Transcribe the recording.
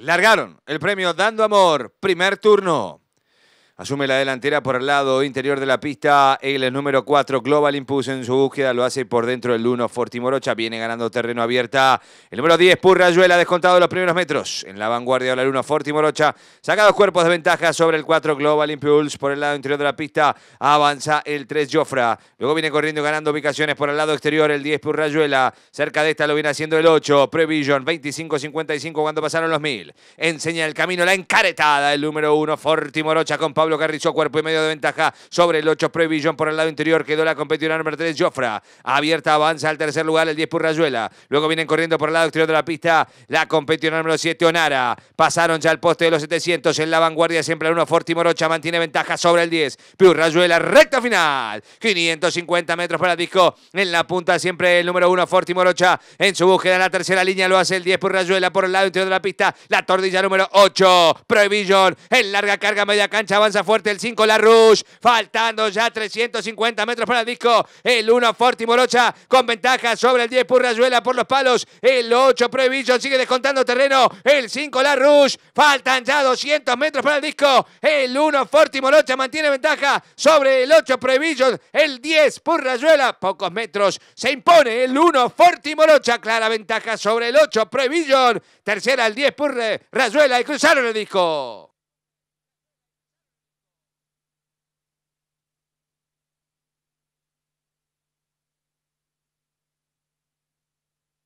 Largaron el premio Dando Amor, primer turno. Asume la delantera por el lado interior de la pista. El número 4, Global Impulse en su búsqueda. Lo hace por dentro el 1, Morocha. Viene ganando terreno abierta. El número 10, Purrayuela, descontado los primeros metros. En la vanguardia el 1, Morocha. Saca dos cuerpos de ventaja sobre el 4, Global Impulse. Por el lado interior de la pista avanza el 3, Jofra. Luego viene corriendo ganando ubicaciones por el lado exterior. El 10, Purrayuela. Cerca de esta lo viene haciendo el 8, Prevision. 25-55 cuando pasaron los 1000. Enseña el camino la encaretada. El número 1, Morocha con Pablo lo Carrizo, cuerpo y medio de ventaja sobre el 8 Previllón por el lado interior. Quedó la competidora número 3, Jofra. Abierta, avanza al tercer lugar el 10 Purrayuela. Luego vienen corriendo por el lado exterior de la pista la competidora número 7, Onara. Pasaron ya al poste de los 700. En la vanguardia siempre el 1, Forti Morocha mantiene ventaja sobre el 10. Purrayuela, recta final. 550 metros para el disco. En la punta siempre el número 1, Forti Morocha. En su búsqueda en la tercera línea lo hace el 10 Purrayuela por el lado interior de la pista. La tordilla número 8, Previllón. En larga carga, media cancha, avanza fuerte el 5 Larouche. Faltando ya 350 metros para el disco. El 1 Forti Morocha con ventaja sobre el 10 Purrayuela por los palos. El 8 Prohibition sigue descontando terreno. El 5 La Larouche. Faltan ya 200 metros para el disco. El 1 Forti Morocha mantiene ventaja sobre el 8 Prohibition El 10 Purrayuela. Pocos metros. Se impone el 1 Forti Morocha. Clara ventaja sobre el 8 Prohibition, Tercera el 10 Purrayuela y cruzaron el disco.